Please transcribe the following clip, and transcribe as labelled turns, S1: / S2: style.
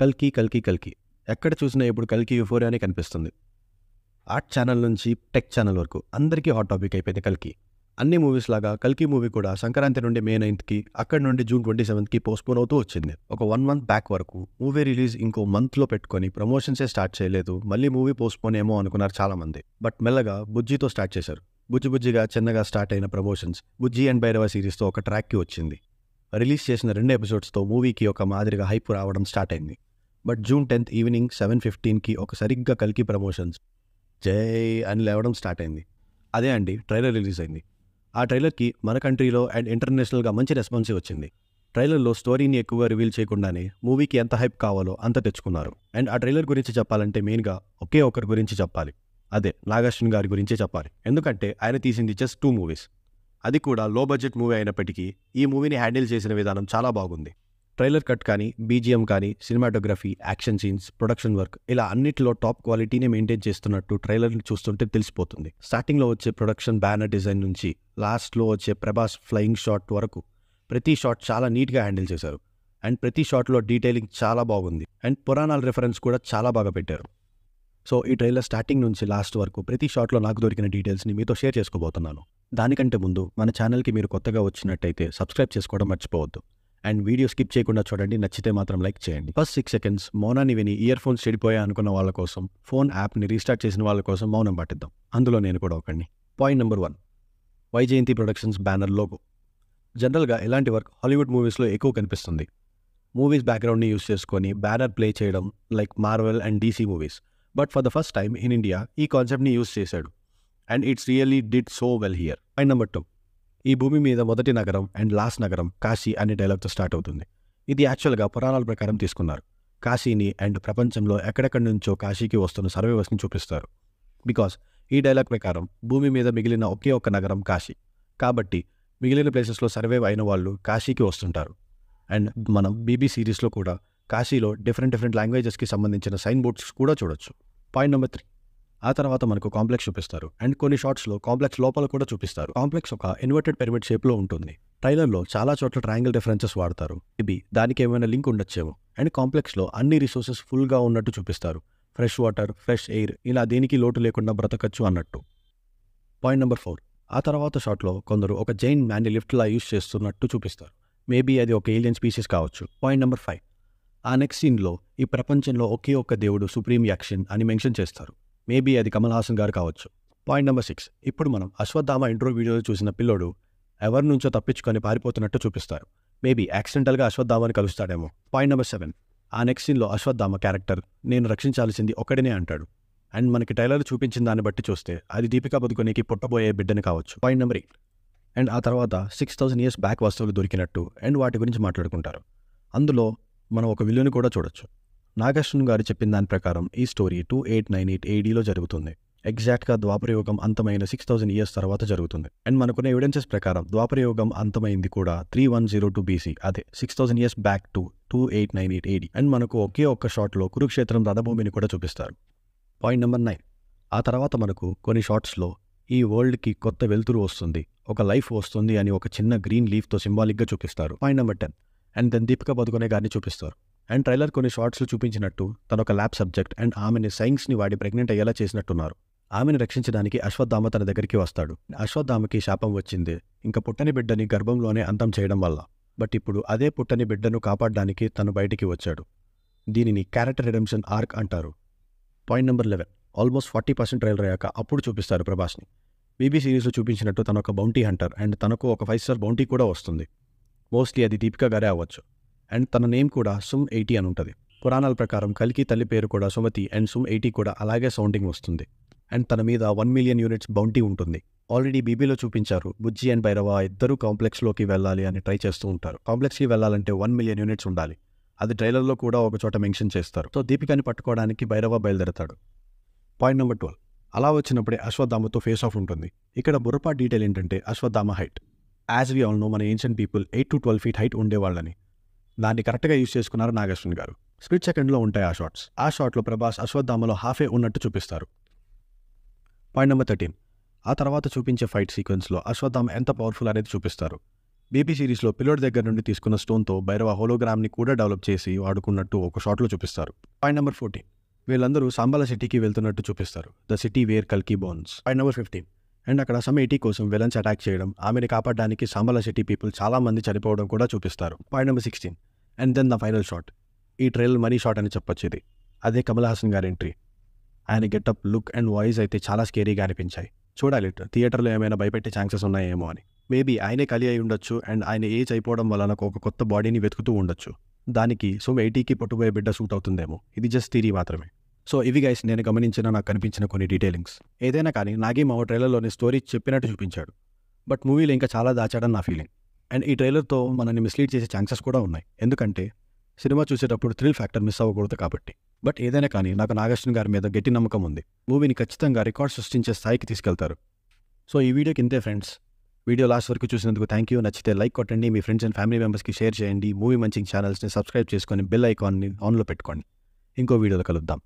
S1: కల్కి కల్కి కల్కి ఎక్కడ చూసినా ఇప్పుడు కల్కి యుఫోరియానే కనిపిస్తుంది ఆర్ట్ ఛానల్ నుంచి టెక్ ఛానల్ వరకు అందరికీ హాట్ టాపిక్ అయిపోయింది కల్కి అన్ని మూవీస్ లాగా కల్కి మూవీ కూడా సంక్రాంతి నుండి మే నైన్త్కి అక్కడ నుండి జూన్ ట్వంటీ సెవెంత్కి పోస్ట్పోన్ అవుతూ వచ్చింది ఒక వన్ మంత్ బ్యాక్ వరకు మూవీ రిలీజ్ ఇంకో మంత్లో పెట్టుకొని ప్రమోషన్సే స్టార్ట్ చేయలేదు మళ్ళీ మూవీ పోస్ట్పోన్ ఏమో అనుకున్నారు చాలామంది బట్ మెల్లగా బుజ్జితో స్టార్ట్ చేశారు బుజ్జి బుజ్జిగా చిన్నగా స్టార్ట్ అయిన ప్రమోషన్స్ బుజ్జి అండ్ భైరవ సిరీస్తో ఒక ట్రాక్కి వచ్చింది రిలీజ్ చేసిన రెండు ఎపిసోడ్స్తో మూవీకి ఒక మాదిరిగా హైప్ రావడం స్టార్ట్ అయింది but June tenth evening seven ఫిఫ్టీన్కి ఒక సరిగ్గా కలికి ప్రమోషన్స్ జై అని లేవడం స్టార్ట్ అయింది అదే అండి ట్రైలర్ రిలీజ్ అయింది ఆ ట్రైలర్కి మన కంట్రీలో అండ్ ఇంటర్నేషనల్గా మంచి రెస్పాన్స్ వచ్చింది ట్రైలర్లో స్టోరీని ఎక్కువగా రివీల్ చేయకుండానే మూవీకి ఎంత హైప్ కావాలో అంత తెచ్చుకున్నారు అండ్ ఆ ట్రైలర్ గురించి చెప్పాలంటే మెయిన్గా ఒకే ఒకరి గురించి చెప్పాలి అదే నాగార్జున గారి గురించే చెప్పాలి ఎందుకంటే ఆయన తీసింది జస్ట్ టూ మూవీస్ అది కూడా లో బడ్జెట్ మూవీ అయినప్పటికీ ఈ మూవీని హ్యాండిల్ చేసిన విధానం చాలా బాగుంది ట్రైలర్ కట్ కానీ బీజిఎం కానీ cinematography action scenes production work ఇలా అన్నిటిలో టాప్ క్వాలిటీని మెయింటైన్ చేస్తున్నట్టు ట్రైలర్ చూస్తుంటే తెలిసిపోతుంది స్టార్టింగ్లో వచ్చే ప్రొడక్షన్ బ్యానర్ డిజైన్ నుంచి లాస్ట్లో వచ్చే ప్రభాస్ ఫ్లయింగ్ షాట్ వరకు ప్రతి షాట్ చాలా నీట్గా హ్యాండిల్ చేశారు అండ్ ప్రతి షాట్లో డీటెయిలింగ్ చాలా బాగుంది అండ్ పురాణాల రెఫరెన్స్ కూడా చాలా బాగా పెట్టారు సో ఈ ట్రైలర్ స్టార్టింగ్ నుంచి లాస్ట్ వరకు ప్రతి షాట్లో నాకు దొరికిన డీటెయిల్స్ని మీతో షేర్ చేసుకోబోతున్నాను దానికంటే ముందు మన ఛానల్కి మీరు కొత్తగా వచ్చినట్టయితే సబ్స్క్రైబ్ చేసుకోవడం మర్చిపోవద్దు అండ్ వీడియో స్కిప్ చేయకుండా చూడండి నచ్చితే మాత్రం లైక్ చేయండి ఫస్ట్ సిక్స్ సెకండ్స్ మౌనాన్ని విని ఇయర్ ఫోన్స్ చెడిపోయా అనుకున్న వాళ్ళ కోసం ఫోన్ యాప్ని రీస్టార్ట్ చేసిన వాళ్ళ కోసం మౌనం పాటిద్దాం అందులో నేను కూడా ఒకండి point number one Vyjayanthi productions banner logo జనరల్గా ఇలాంటి వర్క్ హాలీవుడ్ మూవీస్లో ఎక్కువ కనిపిస్తుంది మూవీస్ బ్యాక్గ్రౌండ్ని యూస్ చేసుకొని బ్యానర్ ప్లే చేయడం like Marvel and DC movies but for the first time in India ఈ కాన్సెప్ట్ని యూస్ చేశాడు and it's really did so well here point number two ఈ భూమి మీద మొదటి నగరం అండ్ లాస్ట్ నగరం కాశీ అనే డైలాగ్తో స్టార్ట్ అవుతుంది ఇది యాక్చువల్గా పురాణాల ప్రకారం తీసుకున్నారు కాశీని అండ్ ప్రపంచంలో ఎక్కడెక్కడి నుంచో కాశీకి వస్తున్న సర్వేవర్స్ని చూపిస్తారు బికాస్ ఈ డైలాగ్ ప్రకారం భూమి మీద మిగిలిన ఒకే ఒక్క నగరం కాశీ కాబట్టి మిగిలిన ప్లేసెస్లో సర్వేవ్ అయిన వాళ్ళు కాశీకి వస్తుంటారు అండ్ మనం బీబీ సిరీస్లో కూడా కాశీలో డిఫరెంట్ డిఫరెంట్ లాంగ్వేజెస్కి సంబంధించిన సైన్ బోర్డ్స్ కూడా చూడొచ్చు పాయింట్ నెంబర్ త్రీ ఆ తర్వాత మనకు కాంప్లెక్స్ చూపిస్తారు అండ్ కొన్ని షార్ట్స్లో కాంప్లెక్స్ లోపల కూడా చూపిస్తారు కాంప్లెక్స్ ఒక ఇన్వర్టెడ్ పిరమిడ్ షేప్లో ఉంటుంది ట్రైలర్లో చాలా చోట్ల ట్రయాంగిల్ రిఫరెన్సెస్ వాడతారు ఇవి దానికి ఏమైనా లింక్ ఉండొచ్చేమో అండ్ కాంప్లెక్స్లో అన్ని రిసోర్సెస్ ఫుల్గా ఉన్నట్టు చూపిస్తారు ఫ్రెష్ వాటర్ ఫ్రెష్ ఎయిర్ ఇలా దేనికి లోటు లేకుండా బ్రతకచ్చు అన్నట్టు పాయింట్ నెంబర్ ఫోర్ ఆ తర్వాత షాట్లో కొందరు ఒక జైన్ మ్యాన్ని లిఫ్ట్లా యూస్ చేస్తున్నట్టు చూపిస్తారు మేబీ అది ఒక ఏలియన్ స్పీసీస్ కావచ్చు పాయింట్ నెంబర్ ఫైవ్ ఆ నెక్స్ట్ సీన్లో ఈ ప్రపంచంలో ఒకే ఒక్క దేవుడు సుప్రీం యాక్షన్ అని మెన్షన్ చేస్తారు మేబీ అది కమల్ హాసన్ గారు కావచ్చు పాయింట్ నెంబర్ సిక్స్ ఇప్పుడు మనం అశ్వత్థామ ఇంట్రో వీడియోలో చూసిన పిల్లోడు ఎవరి నుంచో తప్పించుకొని పారిపోతున్నట్టు చూపిస్తారు మేబీ యాక్సిడెంటల్గా అశ్వత్థామని కలుస్తాడేమో పాయింట్ నెంబర్ సెవెన్ ఆ నెక్స్ట్ సీన్లో అశ్వత్థామ క్యారెక్టర్ నేను రక్షించాల్సింది ఒక్కడినే అంటాడు అండ్ మనకి టైలర్ చూపించిన దాన్ని బట్టి చూస్తే అది దీపికా పదుకొనికి పుట్టబోయే బిడ్డని కావచ్చు పాయింట్ నెంబర్ ఎయిట్ అండ్ ఆ తర్వాత సిక్స్ థౌసండ్ ఇయర్స్ బ్యాక్ వస్తువులు దొరికినట్టు అండ్ వాటి గురించి మాట్లాడుకుంటారు అందులో మనం ఒక విలువని కూడా చూడొచ్చు నాగార్జున గారు చెప్పిన దాని ప్రకారం ఈ story two eight nine eight ఏడీలో జరుగుతుంది ఎగ్జాక్ట్గా ద్వాపరయోగం అంతమైన సిక్స్ థౌసండ్ ఇయర్స్ తర్వాత జరుగుతుంది అండ్ మనకున్న ఎవిడెన్సెస్ ప్రకారం ద్వాపరయోగం అంతమైంది కూడా three one zero two BC అదే six thousand years back to two eight nine eight AD and మనకు ఒకే ఒక్క షాట్లో కురుక్షేత్రం రథభూమిని కూడా చూపిస్తారు పాయింట్ నెంబర్ నైన్ ఆ తర్వాత మనకు కొన్ని షార్ట్స్లో ఈ వరల్డ్కి కొత్త వెలుతురు వస్తుంది ఒక లైఫ్ వస్తుంది అని ఒక చిన్న గ్రీన్ లీఫ్తో సింబాలిక్గా చూపిస్తారు point number ten and then Deepika Padukone గారిని చూపిస్తారు అండ్ ట్రైలర్ కొన్ని షార్ట్స్లో చూపించినట్టు తన ఒక ల్యాబ్ సబ్జెక్ట్ అండ్ ఆమెని సైన్స్ని వాడి ప్రెగ్నెంట్ అయ్యేలా చేసినట్టున్నారు ఆమెను రక్షించడానికి అశ్వత్థామ తన దగ్గరికి వస్తాడు అశ్వత్థామకి శాపం వచ్చింది ఇంకా పుట్టని బిడ్డని గర్భంలోనే అంతం చేయడం వల్ల బట్ ఇప్పుడు అదే పుట్టని బిడ్డను కాపాడడానికి తను బయటికి వచ్చాడు దీనిని క్యారెక్టర్ రిడెంప్షన్ ఆర్క్ అంటారు point number eleven almost forty percent trailer అయ్యాక అప్పుడు చూపిస్తారు ప్రభాస్ని బీబీ సిరీస్లో చూపించినట్టు తన ఒక బౌంటీ హంటర్ అండ్ తనకు ఒక ఫైవ్ స్టార్ బౌంటీ కూడా వస్తుంది మోస్ట్లీ అది దీపికా గారే అవ్వచ్చు అండ్ తన నేమ్ కూడా సుమ్ ఎయిటీ అని ఉంటుంది పురాణాల ప్రకారం కలికి తల్లి పేరు కూడా సుమతి అండ్ సుమ్ ఎయిటీ కూడా అలాగే సౌండింగ్ వస్తుంది అండ్ తన మీద వన్ మిలియన్ యూనిట్స్ బౌంటీ ఉంటుంది ఆల్రెడీ బీబీలో చూపించారు బుజ్జి అండ్ భైరవ ఇద్దరు కాంప్లెక్స్లోకి వెళ్ళాలి అని ట్రై చేస్తూ ఉంటారు కాంప్లెక్స్కి వెళ్ళాలంటే వన్ మిలియన్ యూనిట్స్ ఉండాలి అది ట్రైలర్లో కూడా ఒక చోట మెన్షన్ చేస్తారు సో దీపికాని పట్టుకోవడానికి భైరవ బయలుదేరతాడు పాయింట్ నెంబర్ ట్వెల్వ్ అలా వచ్చినప్పుడే అశ్వత్థామతో ఫేస్ ఆఫ్ ఉంటుంది ఇక్కడ బుర్రపా డీటెయిల్ ఏంటంటే Ashwatthama height as we all know మన ancient people eight to twelve feet height ఉండేవాళ్ళని దాన్ని కరెక్ట్గా యూజ్ చేసుకున్నారు నాగేశ్వరి గారు స్ప్లిట్ సెకండ్లో ఉంటాయి ఆ షాట్స్ ఆ షాట్లో ప్రభాస్ అశ్వత్థామలో హాఫే ఉన్నట్టు చూపిస్తారు పాయింట్ నెంబర్ థర్టీన్ ఆ తర్వాత చూపించే ఫైట్ సీక్వెన్స్లో అశ్వత్థామ ఎంత పవర్ఫుల్ అనేది చూపిస్తారు బీపీ సిరీస్లో పిల్లోడి దగ్గర నుండి తీసుకున్న స్టోన్తో భైరవ హోలోగ్రామ్ని కూడా డెవలప్ చేసి వాడుకున్నట్టు ఒక షాట్లో చూపిస్తారు పాయింట్ నెంబర్ ఫోర్టీన్ వీళ్ళందరూ సాంబాల సిటీకి వెళ్తున్నట్టు చూపిస్తారు ద సిటీ వేర్ కల్కీ bones point number fifteen and అక్కడ ఎయిటీ కోసం విలన్స్ అటాక్ చేయడం ఆమెని కాపాడడానికి సామల సిటీ పీపుల్ చాలామంది చనిపోవడం కూడా చూపిస్తారు point number sixteen and then the final shot ఈ ట్రైలర్ మనీ షాట్ అని చెప్పొచ్చు ఇది అదే కమల్ హాసన్ గారి ఎంట్రీ ఆయన గెటప్ లుక్ అండ్ వాయిస్ అయితే చాలా స్కేరీగా అనిపించాయి చూడాలి థియేటర్లో ఏమైనా భయపెట్టే ఛాన్సెస్ ఉన్నాయేమో అని మేబీ ఆయనే కలి అయి ఉండొచ్చు అండ్ ఆయన ఏజ్ అయిపోవడం వలన ఒక కొత్త బాడీని వెతుకుతూ ఉండొచ్చు దానికి సో ఎయిటీకి పట్టుపోయే బిడ్డ సూట్ అవుతుందేమో ఇది జస్ట్ థీరీ మాత్రమే సో ఇవి గైస్ నేను గమనించిన నాకు కనిపించిన కొన్ని డీటెయిలింగ్స్ ఏదైనా కానీ నాగేమ్ ఓ ట్రైలర్లోని స్టోరీ చెప్పినట్టు చూపించాడు బట్ మూవీలో ఇంకా చాలా దాచాడని నా ఫీలింగ్ అండ్ ఈ ట్రైలర్తో మనల్ని మిస్లీడ్ చేసే ఛాన్సెస్ కూడా ఉన్నాయి ఎందుకంటే సినిమా చూసేటప్పుడు థ్రిల్ ఫ్యాక్టర్ మిస్ అవ్వకూడదు కాబట్టి బట్ ఏదైనా కానీ నాకు నాగార్జున గారి మీద గట్టి నమ్మకం ఉంది మూవీని ఖచ్చితంగా రికార్డ్ సృష్టించే స్థాయికి తీసుకెళ్తారు సో ఈ వీడియోకి ఇంతే ఫ్రెండ్స్ వీడియో లాస్ట్ వరకు చూసినందుకు థ్యాంక్ యూ నచ్చితే లైక్ కొట్టండి మీ ఫ్రెండ్స్ అండ్ ఫ్యామిలీ మెంబర్స్కి షేర్ చేయండి మూవీ మంచింగ్ ఛానల్స్ని సబ్స్క్రైబ్ చేసుకొని బెల్ ఐకాన్ని ఆన్లో పెట్టుకోండి ఇంకో వీడియోలో కలుద్దాం